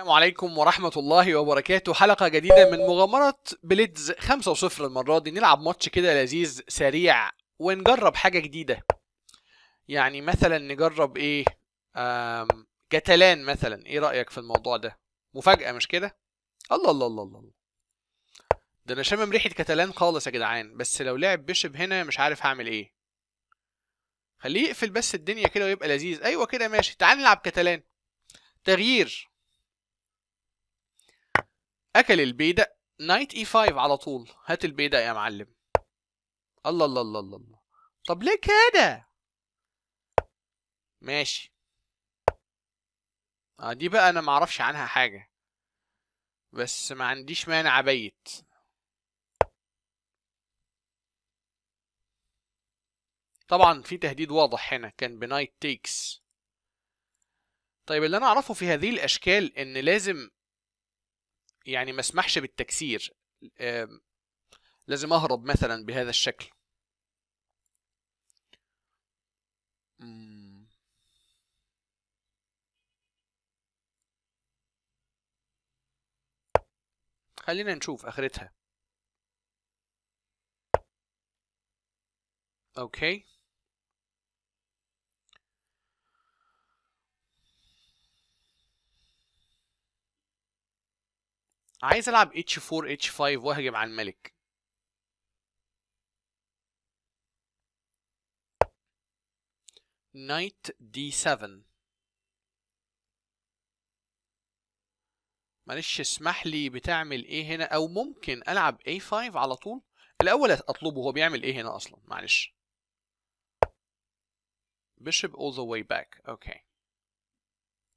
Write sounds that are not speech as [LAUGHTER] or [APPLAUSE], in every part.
السلام عليكم ورحمة الله وبركاته حلقة جديدة من مغامرة بليدز 5 0 المرة دي نلعب ماتش كده لذيذ سريع ونجرب حاجة جديدة يعني مثلا نجرب ايه آم جتلان مثلا ايه رأيك في الموضوع ده مفاجأة مش كده الله الله الله الله ده انا شامم ريحة كتلان خالص يا جدعان بس لو لعب بيشب هنا مش عارف هعمل ايه خليه يقفل بس الدنيا كده ويبقى لذيذ ايوه كده ماشي تعال نلعب كتلان تغيير اكل البيدق نايت اي 5 على طول هات البيدق يا معلم الله الله الله الله, الله. طب ليه كده ماشي اه دي بقى انا معرفش عنها حاجه بس ما عنديش مانع ابيت طبعا في تهديد واضح هنا كان بنايت تيكس طيب اللي انا اعرفه في هذه الاشكال ان لازم يعني ما اسمحش بالتكسير لازم اهرب مثلا بهذا الشكل خلينا نشوف اخرتها اوكي عايز العب اتش 4 اتش 5 واهجم على الملك نايت دي 7 معلش اسمح لي بتعمل ايه هنا او ممكن العب اي 5 على طول الاول اطلبه هو بيعمل ايه هنا اصلا معلش bishop all the way back اوكي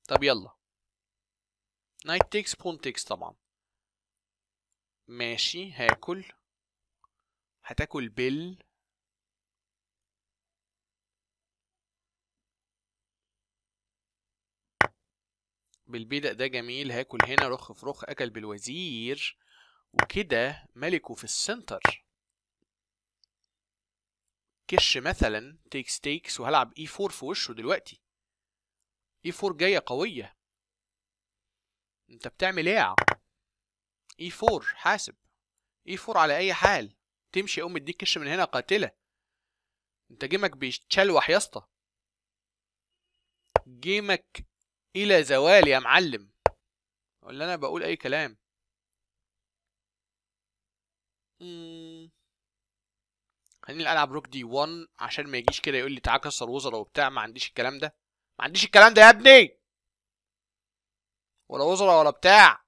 طب يلا نايت takes pawn takes طبعا ماشي هاكل هتاكل بال بالبيدق ده جميل هاكل هنا رخ في رخ أكل بالوزير وكده ملكه في السنتر كش مثلا تيكس تيكس وهلعب اي e 4 في وشه دلوقتي اي e 4 جايه قويه انت بتعمل ايه اي 4 حاسب اي 4 على اي حال تمشي ام اديك كش من هنا قاتله انت جيمك بيتشلوح يا اسطى جيمك الى زوال يا معلم ولا انا بقول اي كلام خليني العب روك دي 1 عشان ما يجيش كده يقول لي تعالى كسر وزره وبتاع ما عنديش الكلام ده ما عنديش الكلام ده يا ابني ولا وزره ولا بتاع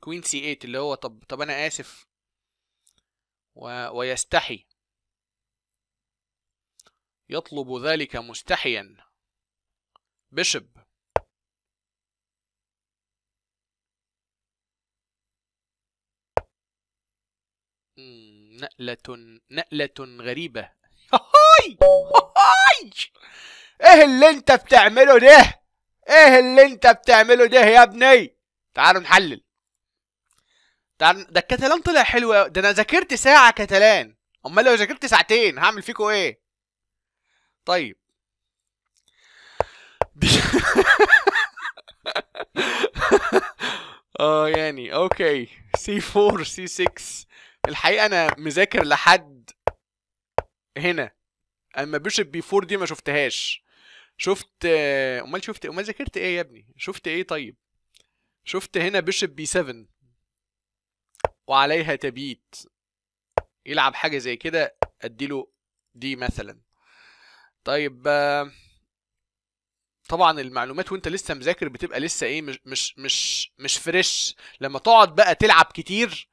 كوين سي 8 اللي هو طب طب انا اسف و... ويستحي يطلب ذلك مستحيا بشب نقلة نقلة غريبة هاي هاي ايه اللي انت بتعمله ده ايه اللي انت بتعمله ده يا ابني تعالوا نحلل ده الكتلان طلع حلو قوي ده انا ذاكرت ساعه كتلان امال لو ذاكرت ساعتين هعمل فيكوا ايه طيب [LAUGHS] اه يعني اوكي سي 4 سي 6 الحقيقه انا مذاكر لحد هنا اما بيشب بي 4 دي ما شفتهاش شفت امال شفت امال ذاكرت ايه يا ابني شفت ايه طيب شفت هنا بيشب بي 7 وعليها تبييت يلعب حاجة زي كده اديله دي مثلا طيب طبعا المعلومات وانت لسه مذاكر بتبقى لسه ايه مش مش مش مش فريش لما تقعد بقى تلعب كتير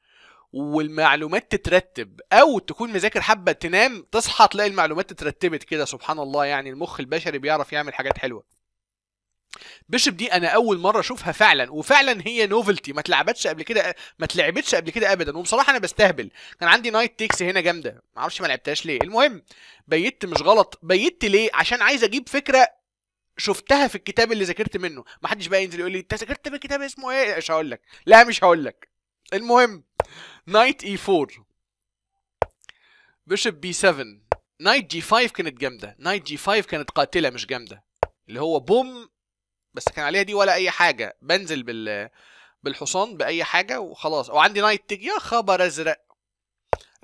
والمعلومات تترتب او تكون مذاكر حبه تنام تصحى تلاقي المعلومات اترتبت كده سبحان الله يعني المخ البشري بيعرف يعمل حاجات حلوه بيشب دي انا اول مره اشوفها فعلا وفعلا هي نوفلتي ما اتلعبتش قبل كده ما اتلعبتش قبل كده ابدا وبصراحه انا بستهبل كان عندي نايت تيكس هنا جامده ما اعرفش ما لعبتهاش ليه المهم بيت مش غلط بيت ليه عشان عايز اجيب فكره شفتها في الكتاب اللي ذاكرت منه ما حدش بقى ينزل يقول لي انت ذاكرت من كتاب اسمه ايه مش هقول لك لا مش هقول لك المهم نايت اي 4 بيشب بي 7 نايت جي 5 كانت جامده نايت جي 5 كانت قاتله مش جامده اللي هو بوم بس كان عليها دي ولا اي حاجه بنزل بال بالحصان باي حاجه وخلاص وعندي نايت تيج يا خبر ازرق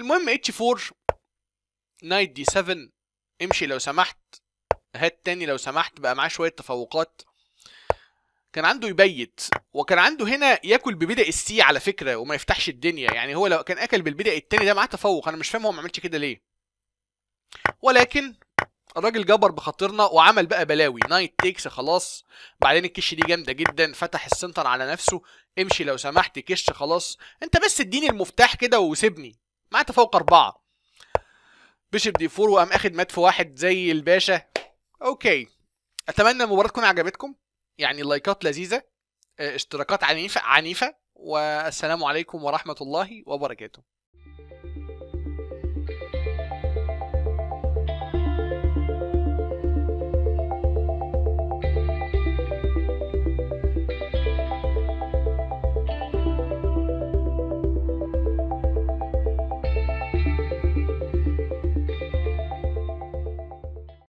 المهم اتش 4 نايت دي 7 امشي لو سمحت هات تاني لو سمحت بقى معاه شويه تفوقات كان عنده يبيت وكان عنده هنا ياكل ببدأ السي على فكره وما يفتحش الدنيا يعني هو لو كان اكل بالبدأ التاني ده معاه تفوق انا مش فاهم هو ما عملش كده ليه ولكن الراجل جبر بخاطرنا وعمل بقى بلاوي نايت تيكس خلاص بعدين الكش دي جامده جدا فتح السنتر على نفسه امشي لو سمحت كش خلاص انت بس اديني المفتاح كده وسيبني مع تفوق اربعه بيشب دي فور وقام اخد مات في واحد زي الباشا اوكي اتمنى المباراه تكون عجبتكم يعني لايكات لذيذه اه، اشتراكات عنيفه عنيفه والسلام عليكم ورحمه الله وبركاته